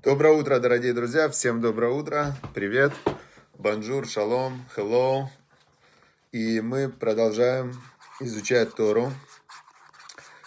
Доброе утро, дорогие друзья. Всем доброе утро. Привет. Бонжур, шалом, hello. И мы продолжаем изучать Тору.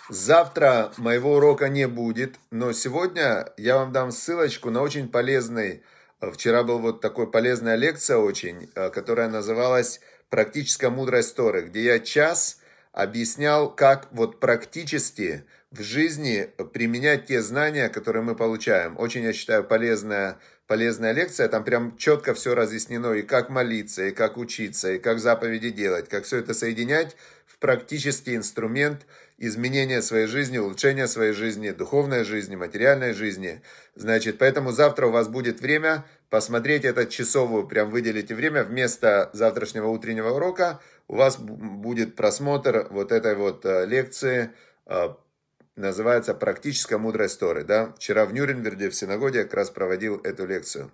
Завтра моего урока не будет, но сегодня я вам дам ссылочку на очень полезный... Э, вчера был вот такой полезная лекция очень, э, которая называлась «Практическая мудрость Торы», где я час объяснял, как вот практически в жизни применять те знания, которые мы получаем. Очень, я считаю, полезная, полезная лекция. Там прям четко все разъяснено, и как молиться, и как учиться, и как заповеди делать, как все это соединять в практический инструмент изменения своей жизни, улучшения своей жизни, духовной жизни, материальной жизни. Значит, поэтому завтра у вас будет время посмотреть этот часовую, прям выделите время вместо завтрашнего утреннего урока. У вас будет просмотр вот этой вот э, лекции э, называется «Практическая мудрость Торы». Да? Вчера в Нюрнберге в синагоге как раз проводил эту лекцию.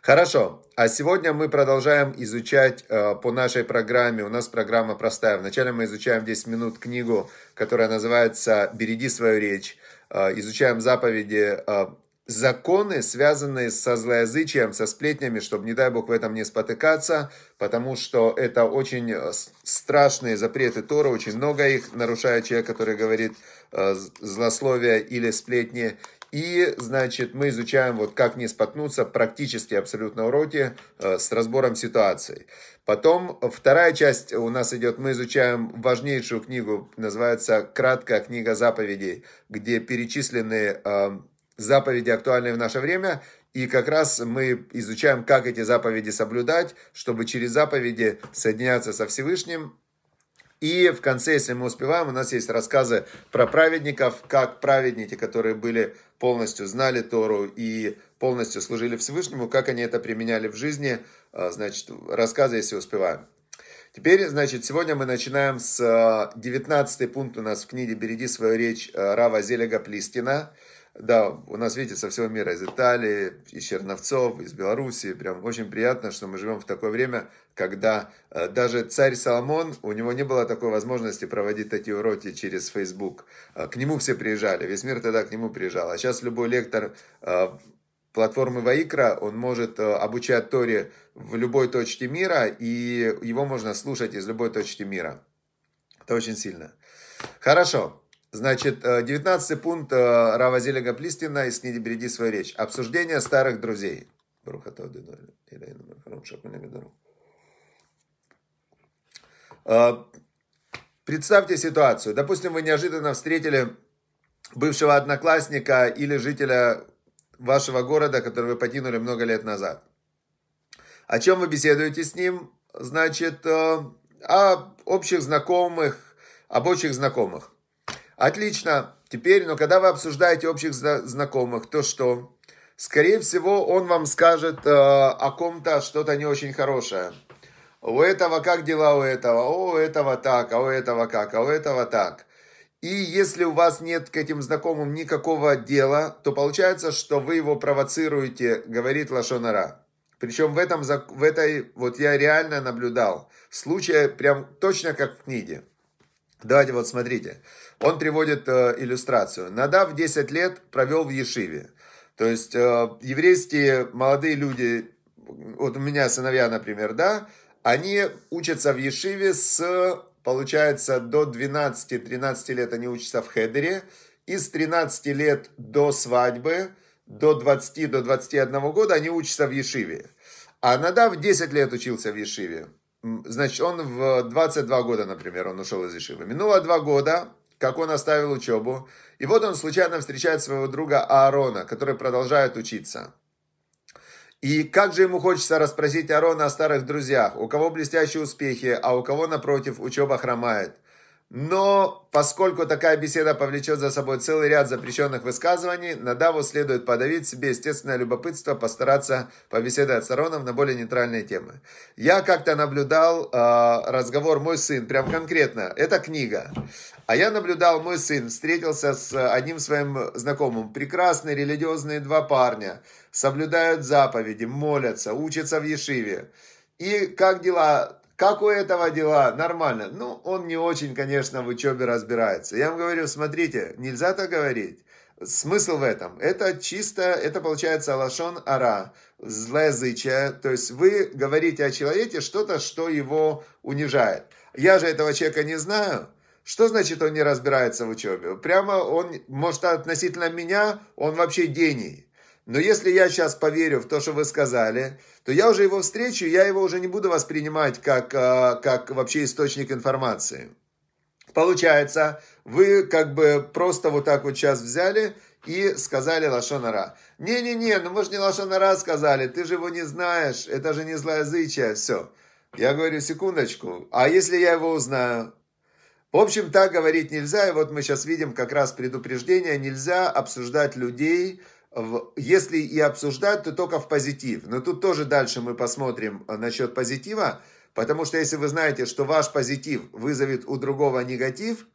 Хорошо, а сегодня мы продолжаем изучать э, по нашей программе. У нас программа простая. Вначале мы изучаем 10 минут книгу, которая называется «Береги свою речь». Э, изучаем заповеди э, законы, связанные со злоязычием, со сплетнями, чтобы, не дай бог, в этом не спотыкаться, потому что это очень э, страшные запреты Тора, очень много их нарушает человек, который говорит э, злословие или сплетни. И, значит, мы изучаем, вот как не споткнуться, практически абсолютно уроки э, с разбором ситуации. Потом вторая часть у нас идет, мы изучаем важнейшую книгу, называется «Краткая книга заповедей», где перечислены заповеди, актуальны в наше время, и как раз мы изучаем, как эти заповеди соблюдать, чтобы через заповеди соединяться со Всевышним. И в конце, если мы успеваем, у нас есть рассказы про праведников, как праведники, которые были полностью знали Тору и полностью служили Всевышнему, как они это применяли в жизни. А, значит, рассказы, если успеваем. Теперь, значит, сегодня мы начинаем с 19 а, пункт у нас в книге «Береги свою речь» а, Рава Зелега Плистина – да, у нас, видите, со всего мира, из Италии, из Черновцов, из Белоруссии. Прям очень приятно, что мы живем в такое время, когда э, даже царь Соломон, у него не было такой возможности проводить такие уроки через Facebook. Э, к нему все приезжали, весь мир тогда к нему приезжал. А сейчас любой лектор э, платформы Ваикра, он может обучать Торе в любой точке мира, и его можно слушать из любой точки мира. Это очень сильно. Хорошо. Значит, 19 э, пункт э, Равазиля Гаплистина из книги «Береги свою речь». Обсуждение старых друзей. Э, представьте ситуацию. Допустим, вы неожиданно встретили бывшего одноклассника или жителя вашего города, который вы покинули много лет назад. О чем вы беседуете с ним? Значит, о общих знакомых, об общих знакомых. Отлично. Теперь, но когда вы обсуждаете общих знакомых, то что? Скорее всего, он вам скажет э, о ком-то что-то не очень хорошее. У этого как дела у этого? О, у этого так, а у этого как, а у этого так. И если у вас нет к этим знакомым никакого дела, то получается, что вы его провоцируете, говорит Лашонара. Причем в, этом, в этой, вот я реально наблюдал, случай прям точно как в книге. Давайте вот смотрите. Он приводит э, иллюстрацию. Надав 10 лет провел в Ешиве. То есть э, еврейские молодые люди, вот у меня сыновья, например, да, они учатся в Ешиве с, получается, до 12-13 лет они учатся в Хедере. И с 13 лет до свадьбы, до 20-21 до 21 года они учатся в Ешиве. А Надав 10 лет учился в Ешиве. Значит, он в 22 года, например, он ушел из Ишивы. Минуло два года, как он оставил учебу. И вот он случайно встречает своего друга Аарона, который продолжает учиться. И как же ему хочется расспросить Аарона о старых друзьях, у кого блестящие успехи, а у кого, напротив, учеба хромает. Но поскольку такая беседа повлечет за собой целый ряд запрещенных высказываний, Надаву следует подавить себе естественное любопытство, постараться побеседовать с Ароном на более нейтральные темы. Я как-то наблюдал э, разговор «Мой сын», прям конкретно, это книга. А я наблюдал, мой сын встретился с одним своим знакомым. Прекрасные религиозные два парня. Соблюдают заповеди, молятся, учатся в Ешиве. И как дела как у этого дела? Нормально. Ну, он не очень, конечно, в учебе разбирается. Я вам говорю, смотрите, нельзя так говорить. Смысл в этом. Это чисто, это получается лашон ара, злоязычие. То есть вы говорите о человеке что-то, что его унижает. Я же этого человека не знаю. Что значит он не разбирается в учебе? Прямо он, может, относительно меня, он вообще гений. Но если я сейчас поверю в то, что вы сказали, то я уже его встречу, я его уже не буду воспринимать как, э, как вообще источник информации. Получается, вы как бы просто вот так вот сейчас взяли и сказали Лашонара. Не-не-не, ну мы же не Лашонара сказали, ты же его не знаешь, это же не злоязычие, все. Я говорю, секундочку, а если я его узнаю? В общем, так говорить нельзя, и вот мы сейчас видим как раз предупреждение, нельзя обсуждать людей, если и обсуждают, то только в позитив. Но тут тоже дальше мы посмотрим э, насчет позитива, потому что если вы знаете, что ваш позитив вызовет у другого негатив,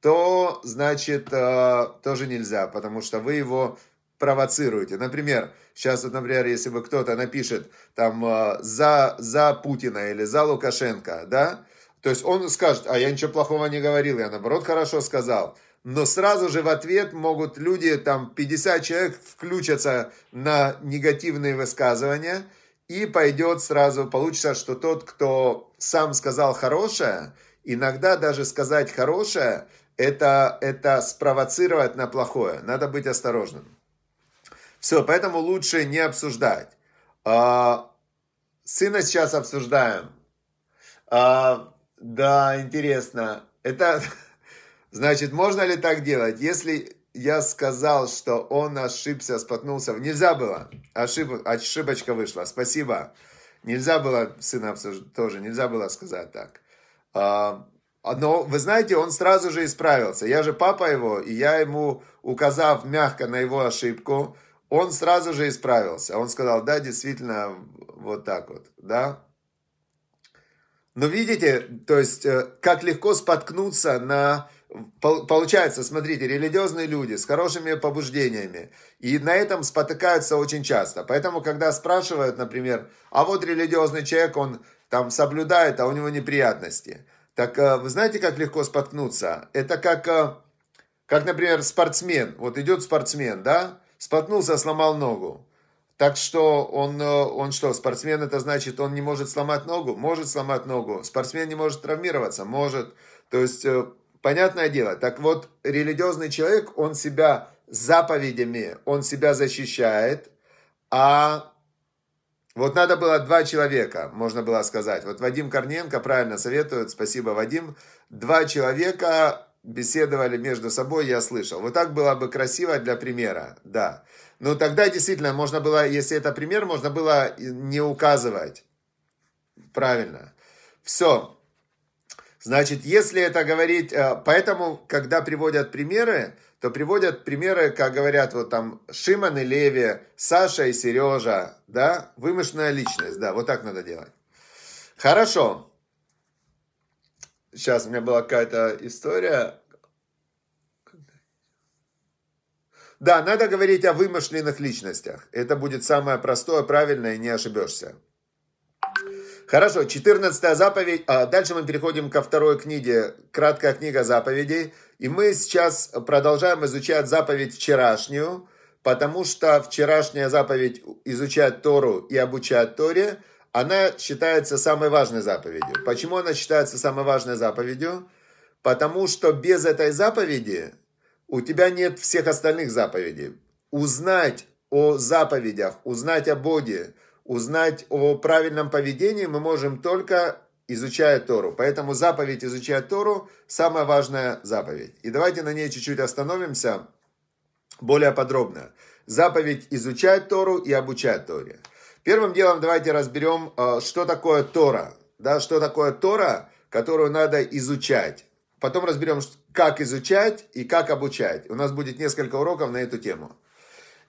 то, значит, э, тоже нельзя, потому что вы его провоцируете. Например, сейчас вот, например, если бы кто-то напишет там э, за, за Путина или за Лукашенко, да, то есть он скажет, а я ничего плохого не говорил, я наоборот хорошо сказал но сразу же в ответ могут люди, там 50 человек включатся на негативные высказывания, и пойдет сразу, получится, что тот, кто сам сказал хорошее, иногда даже сказать хорошее, это, это спровоцировать на плохое. Надо быть осторожным. Все, поэтому лучше не обсуждать. А, сына сейчас обсуждаем. А, да, интересно. Это Значит, можно ли так делать? Если я сказал, что он ошибся, споткнулся, нельзя было. Ошиб... Ошибочка вышла. Спасибо. Нельзя было, сына тоже, нельзя было сказать так. А, а, но, вы знаете, он сразу же исправился. Я же папа его, и я ему, указав мягко на его ошибку, он сразу же исправился. Он сказал, да, действительно, вот так вот, да. Но ну, видите, то есть, э, как легко споткнуться на... Получается, смотрите, религиозные люди с хорошими побуждениями, и на этом спотыкаются очень часто. Поэтому, когда спрашивают, например, а вот религиозный человек, он там соблюдает, а у него неприятности. Так э, вы знаете, как легко споткнуться? Это как, э, как например, спортсмен. Вот идет спортсмен, да? Споткнулся, сломал ногу. Так что он, э, он что, спортсмен, это значит, он не может сломать ногу? Может сломать ногу. Спортсмен не может травмироваться? Может. То есть, э, понятное дело. Так вот, религиозный человек, он себя заповедями, он себя защищает, а вот надо было два человека, можно было сказать. Вот Вадим Корненко правильно советует, спасибо, Вадим. Два человека беседовали между собой, я слышал. Вот так было бы красиво для примера, да. Но тогда действительно можно было, если это пример, можно было не указывать. Правильно. Все. Значит, если это говорить... Э, поэтому, когда приводят примеры, то приводят примеры, как говорят вот там Шиман и Леви, Саша и Сережа, да, вымышленная личность, да, вот так надо делать. Хорошо. Сейчас у меня была какая-то история. Да, надо говорить о вымышленных личностях. Это будет самое простое, правильное, и не ошибешься. Хорошо, 14 заповедь. А дальше мы переходим ко второй книге. Краткая книга заповедей. И мы сейчас продолжаем изучать заповедь вчерашнюю, потому что вчерашняя заповедь изучать Тору и обучать Торе – она считается самой важной заповедью. Почему она считается самой важной заповедью? Потому что без этой заповеди у тебя нет всех остальных заповедей. Узнать о заповедях, узнать о Боге, узнать о правильном поведении мы можем только изучая Тору. Поэтому заповедь изучая Тору – самая важная заповедь. И давайте на ней чуть-чуть остановимся более подробно. Заповедь изучать Тору и обучать Торе. Первым делом давайте разберем, э, что такое Тора. Да, что такое Тора, которую надо изучать. Потом разберем, как изучать и как обучать. У нас будет несколько уроков на эту тему.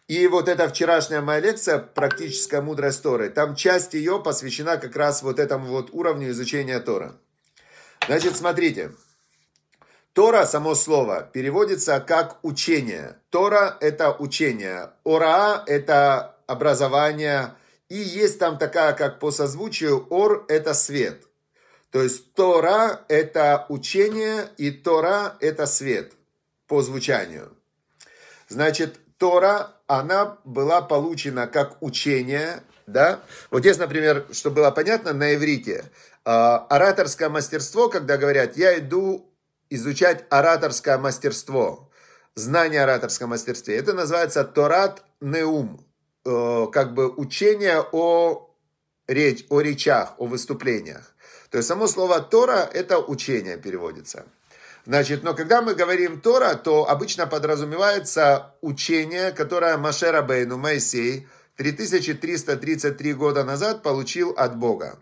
И вот эта вчерашняя моя лекция «Практическая мудрость Торы», там часть ее посвящена как раз вот этому вот уровню изучения Тора. Значит, смотрите. Тора, само слово, переводится как учение. Тора – это учение. Ораа – это образование, и есть там такая, как по созвучию, ор – это свет. То есть Тора – это учение, и Тора – это свет по звучанию. Значит, Тора, она была получена как учение, да? Вот здесь, например, чтобы было понятно на иврите, а, ораторское мастерство, когда говорят, я иду изучать ораторское мастерство, знание ораторского мастерства, это называется Торат Неум. Э, как бы учение о, речь, о речах, о выступлениях. То есть само слово Тора это учение переводится. Значит, но когда мы говорим Тора, то обычно подразумевается учение, которое Машера Бейну Моисей 3333 года назад получил от Бога.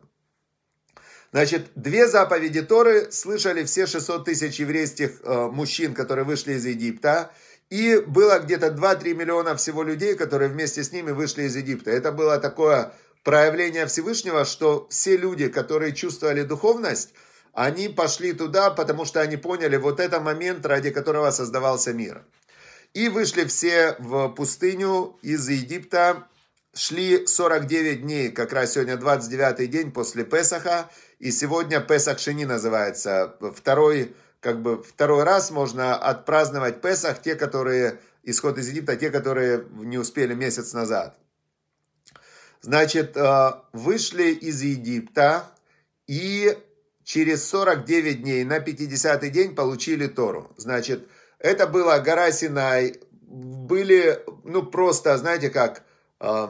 Значит, две заповеди Торы слышали все 600 тысяч еврейских э, мужчин, которые вышли из Египта – и было где-то 2-3 миллиона всего людей, которые вместе с ними вышли из Египта. Это было такое проявление Всевышнего, что все люди, которые чувствовали духовность, они пошли туда, потому что они поняли вот это момент, ради которого создавался мир. И вышли все в пустыню из Египта, шли 49 дней, как раз сегодня 29 день после Песаха, и сегодня Песах Шини называется, второй как бы второй раз можно отпраздновать Песах, те, которые, исход из Египта, те, которые не успели месяц назад. Значит, э, вышли из Египта и через 49 дней на 50-й день получили Тору. Значит, это была гора Синай, были, ну, просто, знаете как, э,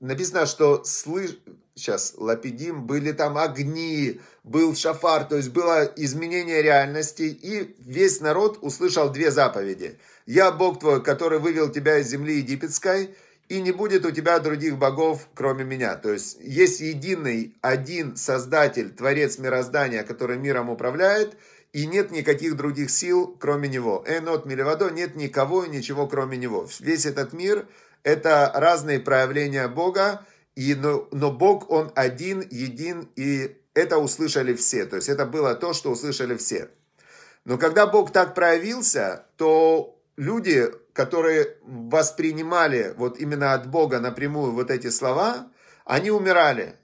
написано, что слыш сейчас Лапидим, были там огни, был шафар, то есть было изменение реальности, и весь народ услышал две заповеди. «Я Бог твой, который вывел тебя из земли египетской, и не будет у тебя других богов, кроме меня». То есть есть единый, один Создатель, Творец мироздания, который миром управляет, и нет никаких других сил, кроме него. Энот Милевадо, нет никого и ничего, кроме него. Весь этот мир – это разные проявления Бога, и, но, но Бог, Он один, един, и это услышали все. То есть это было то, что услышали все. Но когда Бог так проявился, то люди, которые воспринимали вот именно от Бога напрямую вот эти слова, они умирали.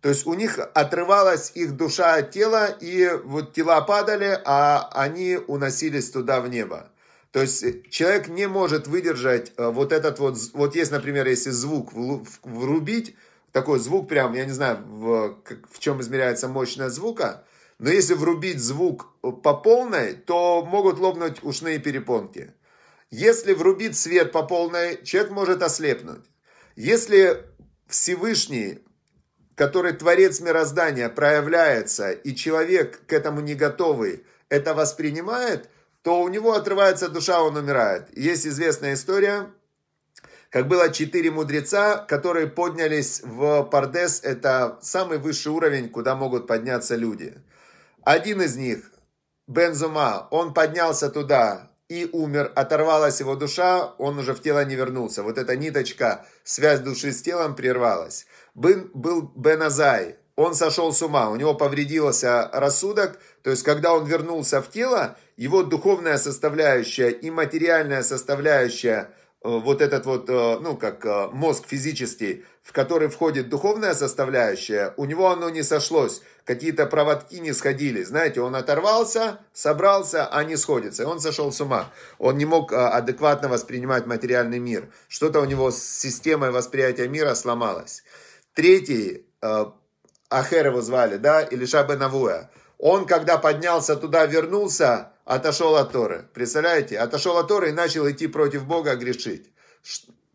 То есть у них отрывалась их душа от тела, и вот тела падали, а они уносились туда в небо. То есть э, человек не может выдержать э, вот этот вот, вот есть, например, если звук врубить, такой звук прям, я не знаю, в, в чем измеряется мощность звука, но если врубить звук э, по полной, то могут лопнуть ушные перепонки. Если врубить свет по полной, человек может ослепнуть. Если Всевышний, который творец мироздания, проявляется, и человек к этому не готовый, это воспринимает – то у него отрывается душа, он умирает. Есть известная история, как было четыре мудреца, которые поднялись в Пардес, это самый высший уровень, куда могут подняться люди. Один из них, Бензума, он поднялся туда и умер, оторвалась его душа, он уже в тело не вернулся. Вот эта ниточка, связь души с телом прервалась. Был, был Бен он сошел с ума, у него повредился рассудок, то есть когда он вернулся в тело, его духовная составляющая и материальная составляющая, э, вот этот вот, э, ну, как э, мозг физический, в который входит духовная составляющая, у него оно не сошлось, какие-то проводки не сходили. Знаете, он оторвался, собрался, а не сходится. И он сошел с ума. Он не мог адекватно воспринимать материальный мир. Что-то у него с системой восприятия мира сломалось. Третий, Ахер его звали, да, или Шабе Навуя. Он, когда поднялся туда, вернулся, Отошел от Торы. Представляете? Отошел от Торы и начал идти против Бога грешить.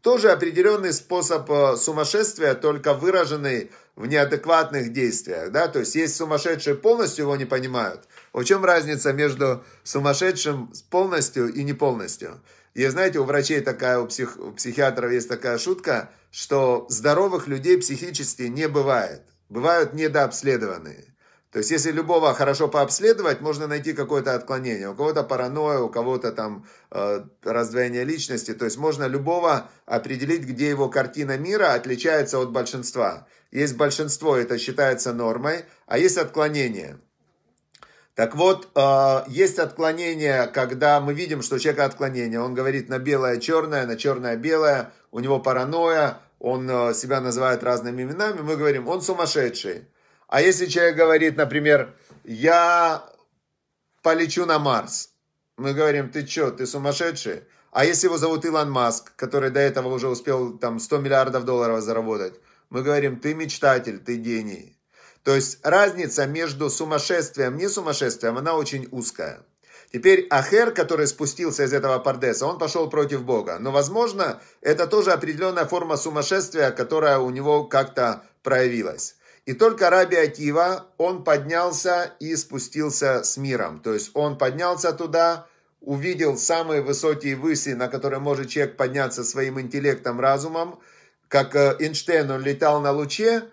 Тоже определенный способ э, сумасшествия, только выраженный в неадекватных действиях. Да? То есть есть сумасшедшие полностью его не понимают. В чем разница между сумасшедшим полностью и не полностью? И знаете, у врачей такая, у, псих, у психиатров есть такая шутка, что здоровых людей психически не бывает. Бывают недообследованные. То есть, если любого хорошо пообследовать, можно найти какое-то отклонение. У кого-то паранойя, у кого-то там э, раздвоение личности. То есть, можно любого определить, где его картина мира отличается от большинства. Есть большинство, это считается нормой, а есть отклонение. Так вот, э, есть отклонение, когда мы видим, что у человека отклонение. Он говорит на белое-черное, на черное-белое, у него паранойя, он э, себя называет разными именами. Мы говорим, он сумасшедший. А если человек говорит, например, я полечу на Марс, мы говорим, ты что, ты сумасшедший? А если его зовут Илон Маск, который до этого уже успел там 100 миллиардов долларов заработать, мы говорим, ты мечтатель, ты гений. То есть разница между сумасшествием и несумасшествием, она очень узкая. Теперь Ахер, который спустился из этого Пардеса, он пошел против Бога. Но, возможно, это тоже определенная форма сумасшествия, которая у него как-то проявилась. И только Раби Акива, он поднялся и спустился с миром. То есть он поднялся туда, увидел самые высокие выси, на которые может человек подняться своим интеллектом, разумом. Как э, Эйнштейн, он летал на луче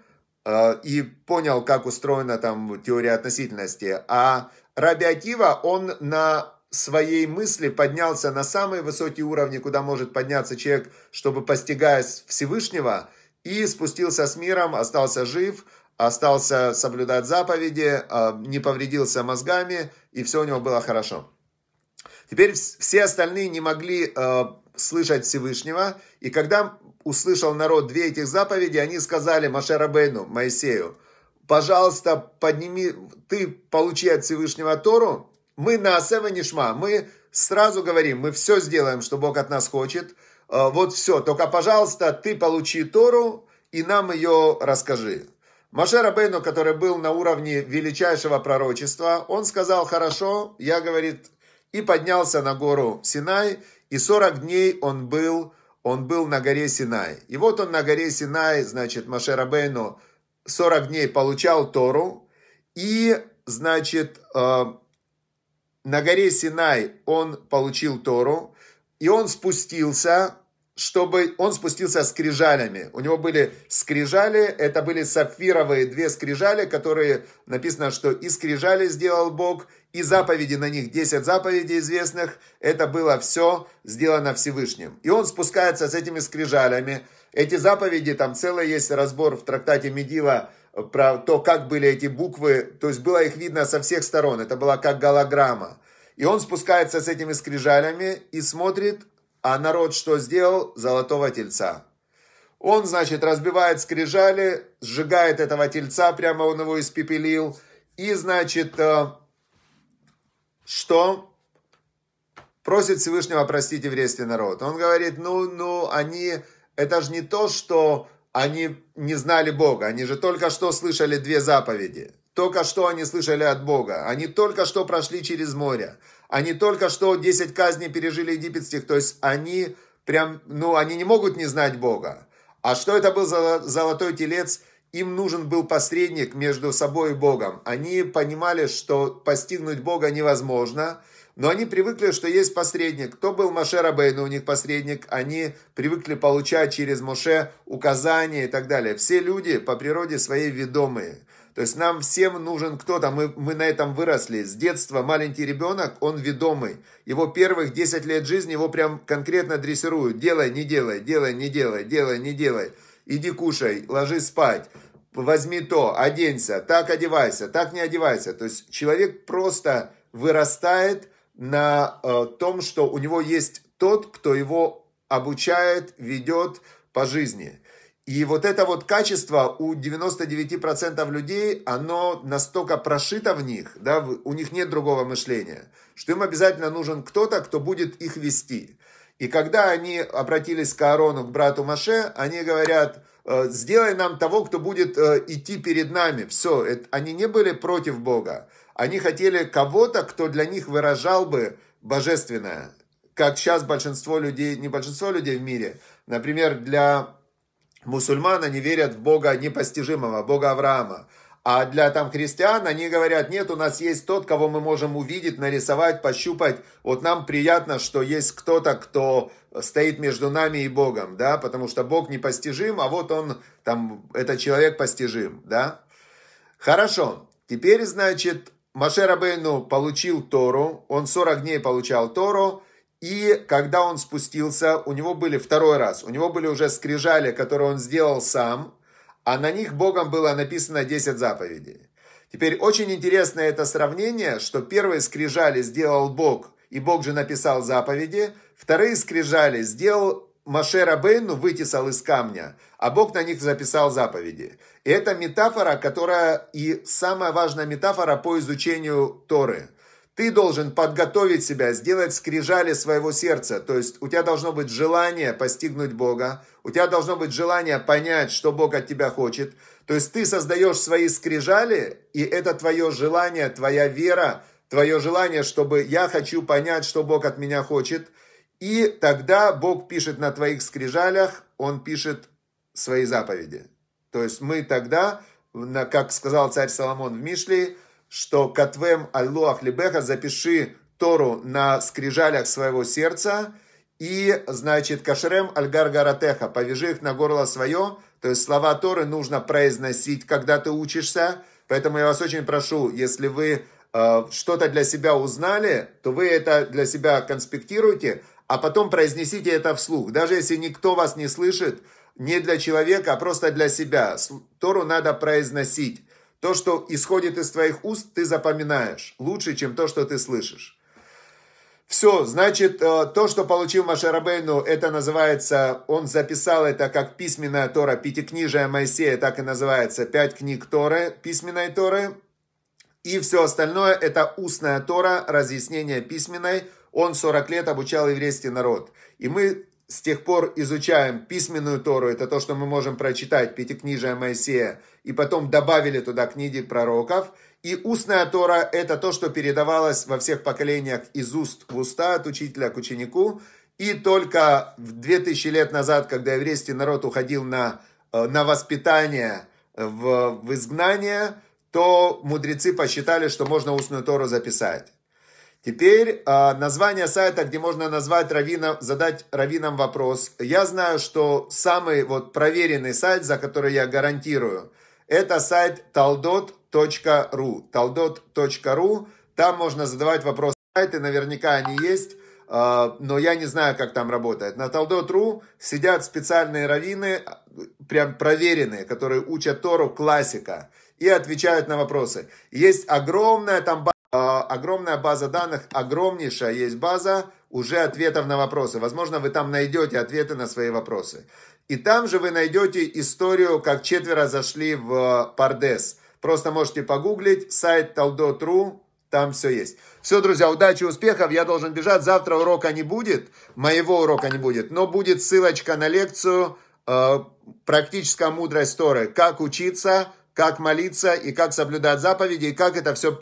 э, и понял, как устроена там теория относительности. А Раби Акива, он на своей мысли поднялся на самые высокие уровни, куда может подняться человек, чтобы постигая Всевышнего, и спустился с миром, остался жив – остался соблюдать заповеди, а, не повредился мозгами, и все у него было хорошо. Теперь все остальные не могли а, слышать Всевышнего, и когда услышал народ две этих заповеди, они сказали Машерабейну, Моисею, пожалуйста, подними, ты получи от Всевышнего Тору, мы на Асева Нишма, мы сразу говорим, мы все сделаем, что Бог от нас хочет, а, вот все, только, пожалуйста, ты получи Тору и нам ее расскажи. Маше Рабейну, который был на уровне величайшего пророчества, он сказал, хорошо, я, говорит, и поднялся на гору Синай, и 40 дней он был, он был на горе Синай. И вот он на горе Синай, значит, Маше Рабейну 40 дней получал Тору, и, значит, э, на горе Синай он получил Тору, и он спустился чтобы он спустился с скрижалями. У него были скрижали, это были сапфировые две скрижали, которые написано, что и скрижали сделал Бог, и заповеди на них, 10 заповедей известных, это было все сделано Всевышним. И он спускается с этими скрижалями. Эти заповеди, там целый есть разбор в трактате Медила про то, как были эти буквы, то есть было их видно со всех сторон, это была как голограмма. И он спускается с этими скрижалями и смотрит, а народ что сделал? Золотого тельца. Он, значит, разбивает скрижали, сжигает этого тельца, прямо он его испепелил. И, значит, э, что? Просит Всевышнего простить еврейский народ. Он говорит, ну, ну, они, это же не то, что они не знали Бога. Они же только что слышали две заповеди. Только что они слышали от Бога. Они только что прошли через море. Они только что 10 казней пережили египетских, то есть они прям, ну, они не могут не знать Бога. А что это был за золотой телец? Им нужен был посредник между собой и Богом. Они понимали, что постигнуть Бога невозможно, но они привыкли, что есть посредник. Кто был Маше Рабейну, у них посредник, они привыкли получать через Моше указания и так далее. Все люди по природе своей ведомые – то есть нам всем нужен кто-то, мы, мы на этом выросли. С детства маленький ребенок, он ведомый. Его первых 10 лет жизни его прям конкретно дрессируют. Делай, не делай, делай, не делай, делай, не делай. Иди кушай, Ложись спать, возьми то, оденься, так одевайся, так не одевайся. То есть человек просто вырастает на э, том, что у него есть тот, кто его обучает, ведет по жизни. И вот это вот качество у 99% людей, оно настолько прошито в них, да, у них нет другого мышления, что им обязательно нужен кто-то, кто будет их вести. И когда они обратились к Аарону, к брату Маше, они говорят, «Э, сделай нам того, кто будет э, идти перед нами. Все, это, они не были против Бога. Они хотели кого-то, кто для них выражал бы божественное. Как сейчас большинство людей, не большинство людей в мире, например, для мусульман, они верят в Бога непостижимого, Бога Авраама. А для там христиан они говорят, нет, у нас есть тот, кого мы можем увидеть, нарисовать, пощупать. Вот нам приятно, что есть кто-то, кто стоит между нами и Богом, да, потому что Бог непостижим, а вот он, там, этот человек постижим, да. Хорошо, теперь, значит, Машер Абейну получил Тору, он 40 дней получал Тору, и когда он спустился, у него были второй раз, у него были уже скрижали, которые он сделал сам, а на них Богом было написано 10 заповедей. Теперь очень интересное это сравнение, что первые скрижали сделал Бог, и Бог же написал заповеди, вторые скрижали сделал Маше Рабейну вытесал из камня, а Бог на них записал заповеди. И это метафора, которая и самая важная метафора по изучению Торы – ты должен подготовить себя, сделать скрижали своего сердца. То есть у тебя должно быть желание постигнуть Бога, у тебя должно быть желание понять, что Бог от тебя хочет. То есть ты создаешь свои скрижали, и это твое желание, твоя вера, твое желание, чтобы я хочу понять, что Бог от меня хочет. И тогда Бог пишет на твоих скрижалях, Он пишет свои заповеди. То есть мы тогда, как сказал царь Соломон в Мишле, что «Катвем аллуах либеха» запиши Тору на скрижалях своего сердца, и, значит, «Кашрем альгар гаратеха» повяжи их на горло свое, то есть слова Торы нужно произносить, когда ты учишься, поэтому я вас очень прошу, если вы э, что-то для себя узнали, то вы это для себя конспектируйте, а потом произнесите это вслух, даже если никто вас не слышит, не для человека, а просто для себя. Тору надо произносить. То, что исходит из твоих уст, ты запоминаешь лучше, чем то, что ты слышишь. Все, значит, э, то, что получил Машарабейну, это называется, он записал это как письменная Тора, пятикнижие Моисея, так и называется, пять книг Торы, письменной Торы. И все остальное – это устная Тора, разъяснение письменной. Он 40 лет обучал еврейский народ. И мы с тех пор изучаем письменную Тору, это то, что мы можем прочитать, Пятикнижие Моисея, и потом добавили туда книги пророков. И устная Тора – это то, что передавалось во всех поколениях из уст в уста, от учителя к ученику. И только в 2000 лет назад, когда еврейский народ уходил на, э, на воспитание э, в, в изгнание, то мудрецы посчитали, что можно устную Тору записать. Теперь а, название сайта, где можно назвать раввина, задать раввинам вопрос. Я знаю, что самый вот проверенный сайт, за который я гарантирую, это сайт taldot.ru. taldot.ru. Там можно задавать вопросы. Сайты наверняка они есть, а, но я не знаю, как там работает. На taldot.ru сидят специальные раввины, прям проверенные, которые учат Тору классика и отвечают на вопросы. Есть огромная там а, огромная база данных, огромнейшая есть база уже ответов на вопросы. Возможно, вы там найдете ответы на свои вопросы. И там же вы найдете историю, как четверо зашли в э, Пардес. Просто можете погуглить сайт taldo.ru, там все есть. Все, друзья, удачи, успехов. Я должен бежать. Завтра урока не будет, моего урока не будет, но будет ссылочка на лекцию э, «Практическая мудрость Торы. Как учиться, как молиться и как соблюдать заповеди, и как это все